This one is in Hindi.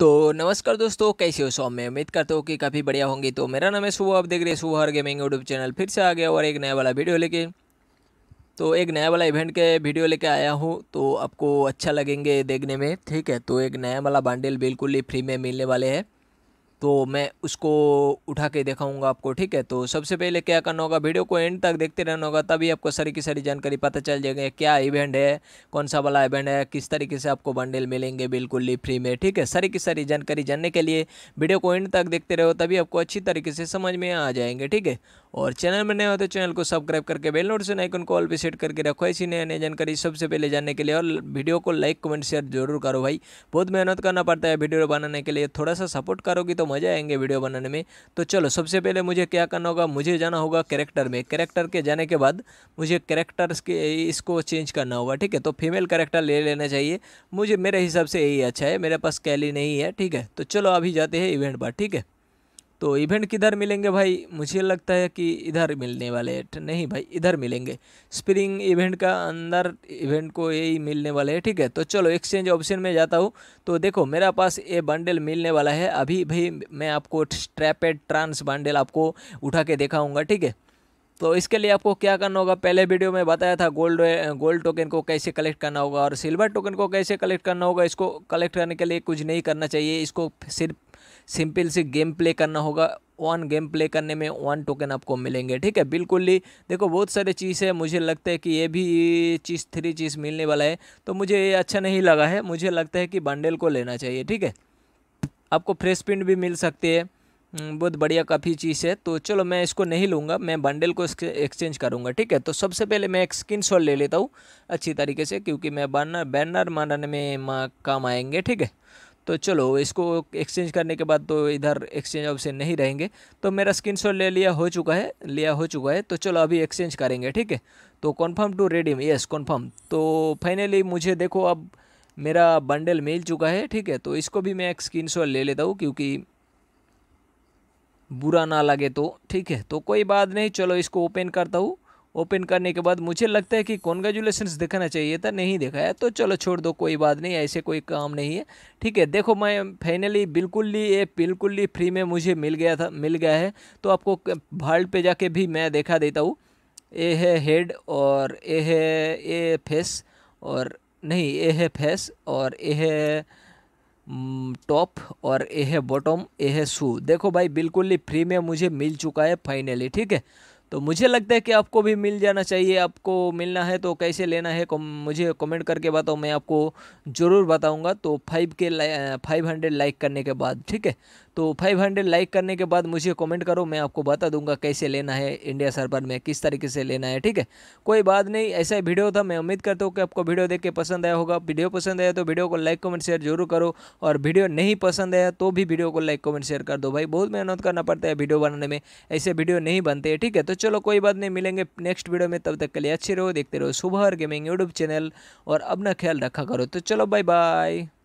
तो नमस्कार दोस्तों कैसे हो मैं उम्मीद करता हूँ कि काफ़ी बढ़िया होंगी तो मेरा नाम है सुबह आप देख रहे हैं सुबह हर गेमिंग यूट्यूब चैनल फिर से आ गया और एक नया वाला वीडियो लेके तो एक नया वाला इवेंट के वीडियो लेके आया हूँ तो आपको अच्छा लगेंगे देखने में ठीक है तो एक नया वाला बांडिल बिल्कुल ही फ्री में मिलने वाले हैं तो मैं उसको उठा के दिखाऊंगा आपको ठीक है तो सबसे पहले क्या करना होगा वीडियो को एंड तक देखते रहना होगा तभी आपको सारी की सारी जानकारी पता चल जाएगी क्या इवेंट है कौन सा वाला इवेंट है किस तरीके से आपको बंडल मिलेंगे बिल्कुल ही फ्री में ठीक है सारी की सारी जानकारी जानने के लिए वीडियो को एंड तक देखते रहो तभी आपको अच्छी तरीके से समझ में आ जाएंगे ठीक है और चैनल में नए हो तो चैनल को सब्सक्राइब करके बेल नोटिफिकेशन आइकन को ऑल पे सेट करके रखो ऐसी नई नई जानकारी सबसे पहले जानने के लिए और वीडियो को लाइक कमेंट शेयर जरूर करो भाई बहुत मेहनत करना पड़ता है वीडियो बनाने के लिए थोड़ा सा सपोर्ट करोगी तो मज़ा आएंगे वीडियो बनाने में तो चलो सबसे पहले मुझे क्या करना होगा मुझे जाना होगा कैरेक्टर में कैरेक्टर के जाने के बाद मुझे कैरेक्टर्स के इसको चेंज करना होगा ठीक है तो फीमेल कैरेक्टर ले लेना चाहिए मुझे मेरे हिसाब से यही अच्छा है मेरे पास कैली नहीं है ठीक है तो चलो अभी जाते हैं इवेंट पर ठीक है तो इवेंट किधर मिलेंगे भाई मुझे लगता है कि इधर मिलने वाले हैं नहीं भाई इधर मिलेंगे स्प्रिंग इवेंट का अंदर इवेंट को यही मिलने वाले हैं ठीक है तो चलो एक्सचेंज ऑप्शन में जाता हूँ तो देखो मेरा पास ये बंडल मिलने वाला है अभी भी मैं आपको ट्रैपेड ट्रांस बंडल आपको उठा के दिखाऊँगा ठीक है तो इसके लिए आपको क्या करना होगा पहले वीडियो में बताया था गोल्ड गोल्ड टोकन को कैसे कलेक्ट करना होगा और सिल्वर टोकन को कैसे कलेक्ट करना होगा इसको कलेक्ट करने के लिए कुछ नहीं करना चाहिए इसको सिर्फ सिंपल से गेम प्ले करना होगा वन गेम प्ले करने में वन टोकन आपको मिलेंगे ठीक है बिल्कुल ही देखो बहुत सारे चीज़ है मुझे लगता है कि ये भी चीज़ थ्री चीज़ मिलने वाला है तो मुझे ये अच्छा नहीं लगा है मुझे लगता है कि बंडल को लेना चाहिए ठीक है आपको फ्रेश प्रिंट भी मिल सकती है हम्म, बहुत बढ़िया काफ़ी चीज़ है तो चलो मैं इसको नहीं लूँगा मैं बंडल को एक्सचेंज करूँगा ठीक है तो सबसे पहले मैं एक स्क्रीन शॉट ले लेता हूँ अच्छी तरीके से क्योंकि मैं बैनर बैनर मारने में काम आएंगे ठीक है तो चलो इसको एक्सचेंज करने के बाद तो इधर एक्सचेंज ऑप्शन नहीं रहेंगे तो मेरा स्क्रीन ले लिया हो चुका है लिया हो चुका है तो चलो अभी एक्सचेंज करेंगे ठीक है तो confirm to redeem yes confirm तो फाइनली मुझे देखो अब मेरा बंडल मिल चुका है ठीक है तो इसको भी मैं एक स्क्रीन ले लेता हूँ क्योंकि बुरा ना लगे तो ठीक है तो कोई बात नहीं चलो इसको ओपन करता हूँ ओपन करने के बाद मुझे लगता है कि कॉन्ग्रेचुलेसन दिखाना चाहिए था नहीं दिखाया तो चलो छोड़ दो कोई बात नहीं ऐसे कोई काम नहीं है ठीक है देखो मैं फाइनली बिल्कुल ली ये बिल्कुल ली फ्री में मुझे मिल गया था मिल गया है तो आपको भाल्ट पे जाके भी मैं देखा देता हूँ ये है हेड और ये है ए फेस और नहीं ये है फेस और ये है टॉप mm, और ए है बॉटम ए है शू देखो भाई बिल्कुल ही फ्री में मुझे मिल चुका है फाइनली ठीक है तो मुझे लगता है कि आपको भी मिल जाना चाहिए आपको मिलना है तो कैसे लेना है कम, मुझे कमेंट करके बताओ मैं आपको ज़रूर बताऊंगा तो फाइव के फाइव हंड्रेड लाइक करने के बाद ठीक है तो 500 लाइक करने के बाद मुझे कमेंट करो मैं आपको बता दूंगा कैसे लेना है इंडिया सर्वर में किस तरीके से लेना है ठीक है कोई बात नहीं ऐसा ही वीडियो था मैं उम्मीद करता हूँ कि आपको वीडियो देख के पसंद आया होगा वीडियो पसंद आया तो वीडियो को लाइक कमेंट शेयर जरूर करो और वीडियो नहीं पसंद आया तो भी वीडियो को लाइक कमेंट शेयर कर दो भाई बहुत मेहनत करना पड़ता है वीडियो बनाने में ऐसे वीडियो नहीं बनते ठीक है तो चलो कोई बात नहीं मिलेंगे नेक्स्ट वीडियो में तब तक के लिए अच्छे रहो देखते रहो सुबह गेमिंग यूट्यूब चैनल और अपना ख्याल रखा करो तो चलो बाय बाय